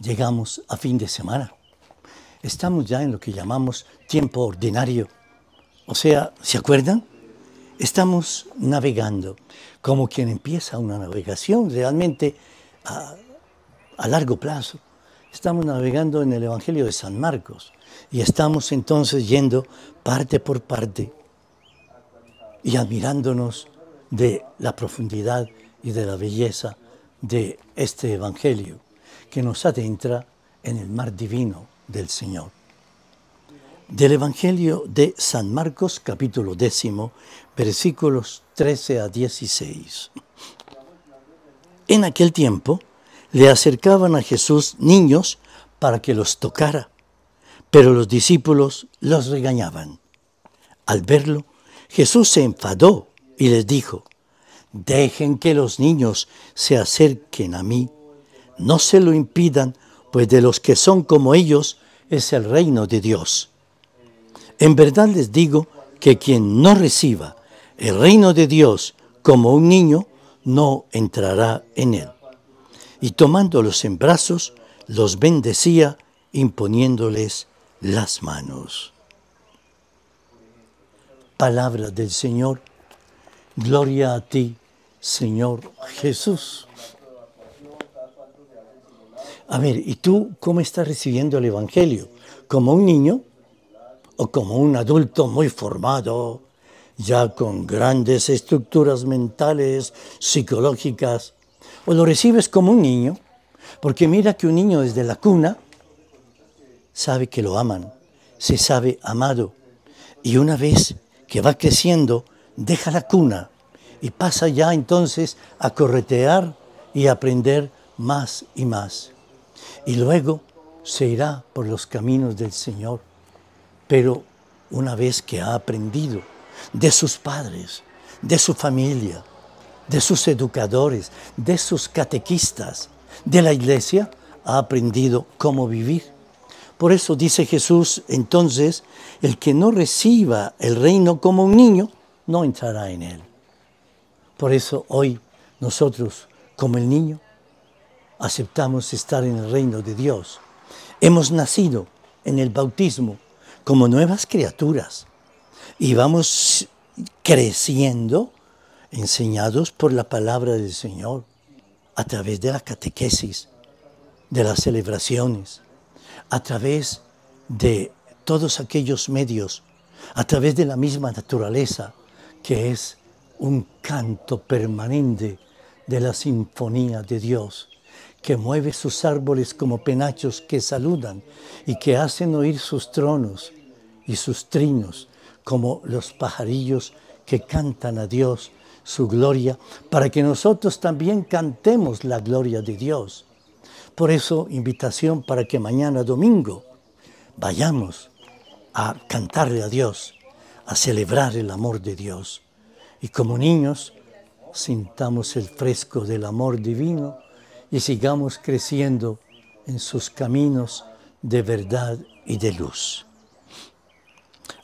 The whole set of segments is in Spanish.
llegamos a fin de semana. Estamos ya en lo que llamamos tiempo ordinario. O sea, ¿se acuerdan? Estamos navegando, como quien empieza una navegación realmente a, a largo plazo. Estamos navegando en el Evangelio de San Marcos y estamos entonces yendo parte por parte y admirándonos de la profundidad y de la belleza de este Evangelio que nos adentra en el mar divino del Señor. Del Evangelio de San Marcos capítulo décimo, versículos 13 a 16. En aquel tiempo le acercaban a Jesús niños para que los tocara, pero los discípulos los regañaban. Al verlo, Jesús se enfadó y les dijo, Dejen que los niños se acerquen a mí no se lo impidan, pues de los que son como ellos es el reino de Dios. En verdad les digo que quien no reciba el reino de Dios como un niño, no entrará en él. Y tomándolos en brazos, los bendecía imponiéndoles las manos. Palabra del Señor, gloria a ti, Señor Jesús. A ver, ¿y tú cómo estás recibiendo el Evangelio? ¿Como un niño o como un adulto muy formado, ya con grandes estructuras mentales, psicológicas? ¿O lo recibes como un niño? Porque mira que un niño desde la cuna sabe que lo aman, se sabe amado. Y una vez que va creciendo, deja la cuna y pasa ya entonces a corretear y aprender más y más y luego se irá por los caminos del Señor. Pero una vez que ha aprendido de sus padres, de su familia, de sus educadores, de sus catequistas, de la iglesia, ha aprendido cómo vivir. Por eso dice Jesús, entonces, el que no reciba el reino como un niño, no entrará en él. Por eso hoy nosotros, como el niño, aceptamos estar en el reino de Dios. Hemos nacido en el bautismo como nuevas criaturas y vamos creciendo enseñados por la palabra del Señor a través de la catequesis, de las celebraciones, a través de todos aquellos medios, a través de la misma naturaleza, que es un canto permanente de la sinfonía de Dios que mueve sus árboles como penachos que saludan y que hacen oír sus tronos y sus trinos como los pajarillos que cantan a Dios su gloria, para que nosotros también cantemos la gloria de Dios. Por eso, invitación para que mañana domingo vayamos a cantarle a Dios, a celebrar el amor de Dios. Y como niños, sintamos el fresco del amor divino y sigamos creciendo en sus caminos de verdad y de luz.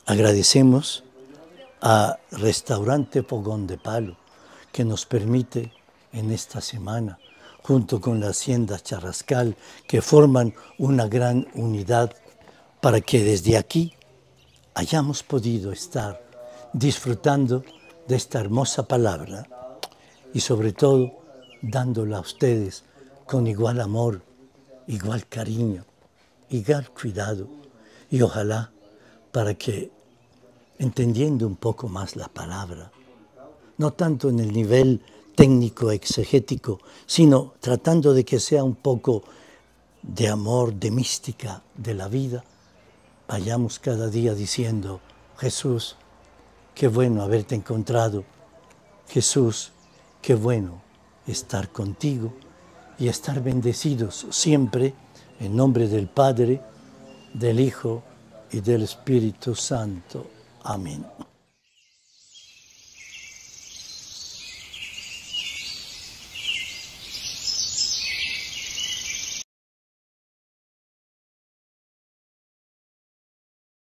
Agradecemos a Restaurante Fogón de Palo que nos permite en esta semana, junto con la Hacienda Charrascal, que forman una gran unidad para que desde aquí hayamos podido estar disfrutando de esta hermosa palabra y sobre todo dándola a ustedes con igual amor, igual cariño, igual cuidado. Y ojalá para que, entendiendo un poco más la palabra, no tanto en el nivel técnico exegético, sino tratando de que sea un poco de amor, de mística de la vida, vayamos cada día diciendo, Jesús, qué bueno haberte encontrado, Jesús, qué bueno estar contigo y estar bendecidos siempre en nombre del Padre, del Hijo y del Espíritu Santo. Amén.